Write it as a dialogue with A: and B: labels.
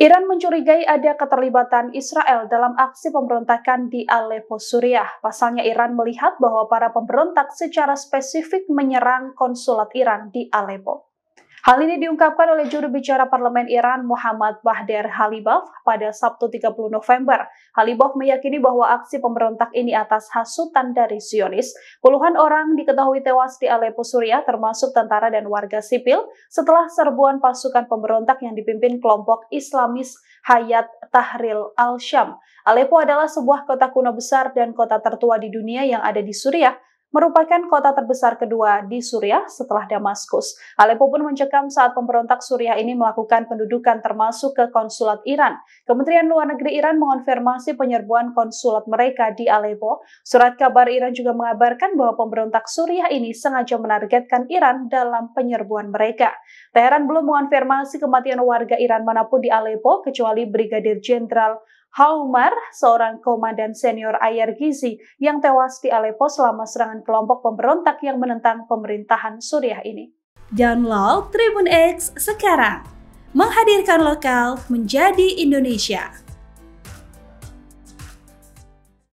A: Iran mencurigai ada keterlibatan Israel dalam aksi pemberontakan di Aleppo, Suriah. Pasalnya Iran melihat bahwa para pemberontak secara spesifik menyerang konsulat Iran di Aleppo. Hal ini diungkapkan oleh juru bicara Parlemen Iran Muhammad Bahder Halibov pada Sabtu 30 November. Halibov meyakini bahwa aksi pemberontak ini atas hasutan dari Zionis. Puluhan orang diketahui tewas di Aleppo, Suriah termasuk tentara dan warga sipil setelah serbuan pasukan pemberontak yang dipimpin kelompok Islamis Hayat Tahril Al-Syam. Aleppo adalah sebuah kota kuno besar dan kota tertua di dunia yang ada di Suriah merupakan kota terbesar kedua di Suriah setelah Damaskus. Aleppo pun mencekam saat pemberontak Suriah ini melakukan pendudukan termasuk ke konsulat Iran. Kementerian Luar Negeri Iran mengonfirmasi penyerbuan konsulat mereka di Aleppo. Surat kabar Iran juga mengabarkan bahwa pemberontak Suriah ini sengaja menargetkan Iran dalam penyerbuan mereka. Teheran belum mengonfirmasi kematian warga Iran manapun di Aleppo kecuali Brigadir Jenderal Haumar, seorang komandan senior Ayar Gizi yang tewas di Aleppo selama serangan kelompok pemberontak yang menentang pemerintahan Suriah ini. Download Tribun X sekarang, menghadirkan lokal menjadi Indonesia.